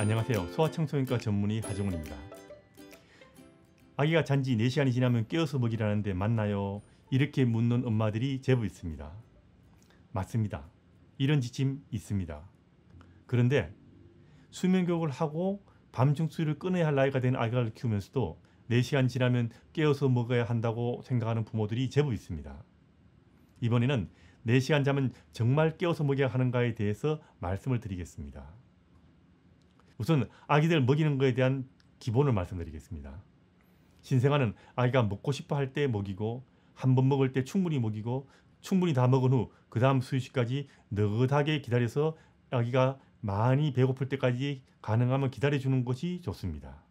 안녕하세요. 소아청소년과 전문의 하정훈입니다. 아기가 잔지 4시간이 지나면 깨어서 먹이라는데 맞나요? 이렇게 묻는 엄마들이 제법 있습니다. 맞습니다. 이런 지침 있습니다. 그런데 수면 교육을 하고 밤중수를 끊어야 할 나이가 된 아기를 키우면서도 4시간 지나면 깨어서 먹어야 한다고 생각하는 부모들이 제법 있습니다. 이번에는 4시간 자면 정말 깨어서 먹여야 하는가에 대해서 말씀을 드리겠습니다. 우선 아기들 먹이는 것에 대한 기본을 말씀드리겠습니다. 신생아는 아기가 먹고 싶어 할 때 먹이고 한 번 먹을 때 충분히 먹이고 충분히 다 먹은 후 그 다음 수유시까지 느긋하게 기다려서 아기가 많이 배고플 때까지 가능하면 기다려주는 것이 좋습니다.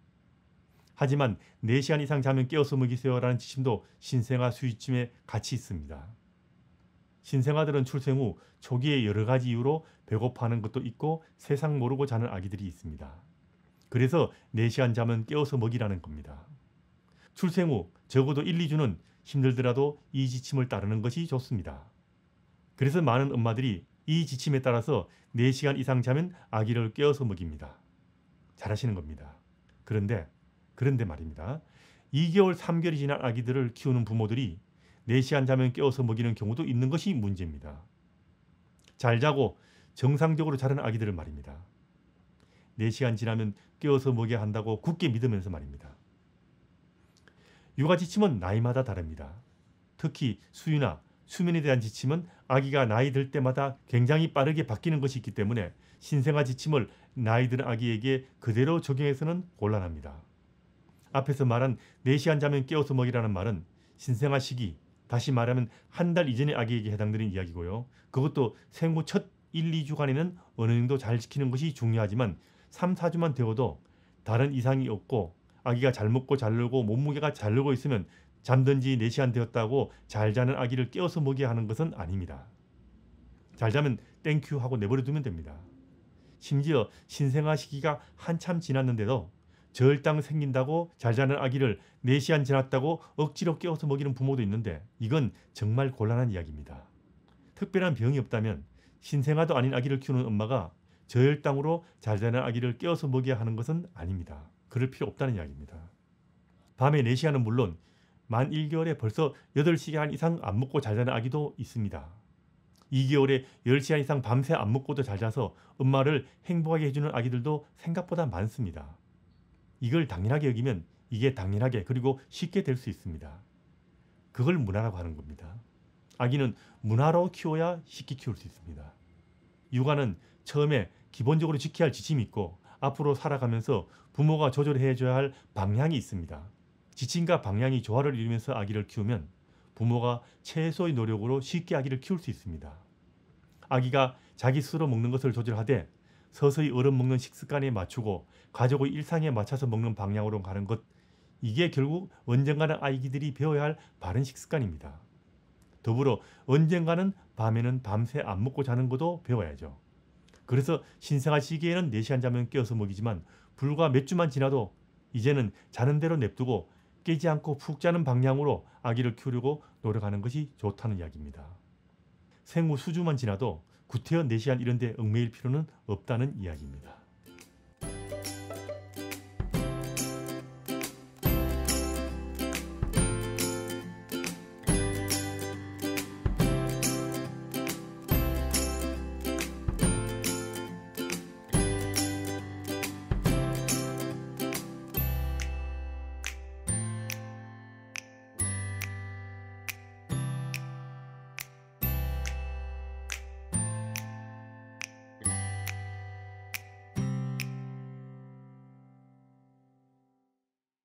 하지만 4시간 이상 자면 깨어서 먹이세요라는 지침도 신생아 수유쯤에 같이 있습니다. 신생아들은 출생 후 초기에 여러 가지 이유로 배고파하는 것도 있고 세상 모르고 자는 아기들이 있습니다. 그래서 4시간 잠은 깨워서 먹이라는 겁니다. 출생 후 적어도 1, 2주는 힘들더라도 이 지침을 따르는 것이 좋습니다. 그래서 많은 엄마들이 이 지침에 따라서 4시간 이상 자면 아기를 깨워서 먹입니다. 잘하시는 겁니다. 그런데 그런데 말입니다. 2개월, 3개월이 지난 아기들을 키우는 부모들이 4시간 자면 깨워서 먹이는 경우도 있는 것이 문제입니다. 잘 자고 정상적으로 자는 아기들을 말입니다. 4시간 지나면 깨워서 먹여야 한다고 굳게 믿으면서 말입니다. 육아 지침은 나이마다 다릅니다. 특히 수유나 수면에 대한 지침은 아기가 나이 들 때마다 굉장히 빠르게 바뀌는 것이 있기 때문에 신생아 지침을 나이 든 아기에게 그대로 적용해서는 곤란합니다. 앞에서 말한 4시간 자면 깨워서 먹이라는 말은 신생아 시기 다시 말하면 한 달 이전의 아기에게 해당되는 이야기고요. 그것도 생후 첫 1, 2주간에는 어느 정도 잘 지키는 것이 중요하지만 3, 4주만 되어도 다른 이상이 없고 아기가 잘 먹고 잘 놀고 몸무게가 잘 늘고 있으면 잠든 지 4시간 되었다고 잘 자는 아기를 깨워서 먹여야 하는 것은 아닙니다. 잘 자면 땡큐 하고 내버려 두면 됩니다. 심지어 신생아 시기가 한참 지났는데도 절당 생긴다고 잘 자는 아기를 4시간 지났다고 억지로 깨워서 먹이는 부모도 있는데 이건 정말 곤란한 이야기입니다. 특별한 병이 없다면 신생아도 아닌 아기를 키우는 엄마가 저혈당으로 잘 자는 아기를 깨워서 먹여야 하는 것은 아닙니다. 그럴 필요 없다는 이야기입니다. 밤에 4시간은 물론 만 1개월에 벌써 8시간 이상 안 먹고 잘 자는 아기도 있습니다. 2개월에 10시간 이상 밤새 안 먹고도 잘 자서 엄마를 행복하게 해주는 아기들도 생각보다 많습니다. 이걸 당연하게 여기면 이게 당연하게 그리고 쉽게 될 수 있습니다. 그걸 문화라고 하는 겁니다. 아기는 문화로 키워야 쉽게 키울 수 있습니다. 육아는 처음에 기본적으로 지켜야 할 지침이 있고 앞으로 살아가면서 부모가 조절해줘야 할 방향이 있습니다. 지침과 방향이 조화를 이루면서 아기를 키우면 부모가 최소의 노력으로 쉽게 아기를 키울 수 있습니다. 아기가 자기 스스로 먹는 것을 조절하되 서서히 얼음 먹는 식습관에 맞추고 가족의 일상에 맞춰서 먹는 방향으로 가는 것 이게 결국 언젠가는 아이들이 배워야 할 바른 식습관입니다. 더불어 언젠가는 밤에는 밤새 안 먹고 자는 것도 배워야죠. 그래서 신생아 시기에는 4시간 자면 깨어서 먹이지만 불과 몇 주만 지나도 이제는 자는 대로 냅두고 깨지 않고 푹 자는 방향으로 아기를 키우려고 노력하는 것이 좋다는 이야기입니다. 생후 수주만 지나도 구태현 내시안 이런 데 얽매일 필요는 없다는 이야기입니다.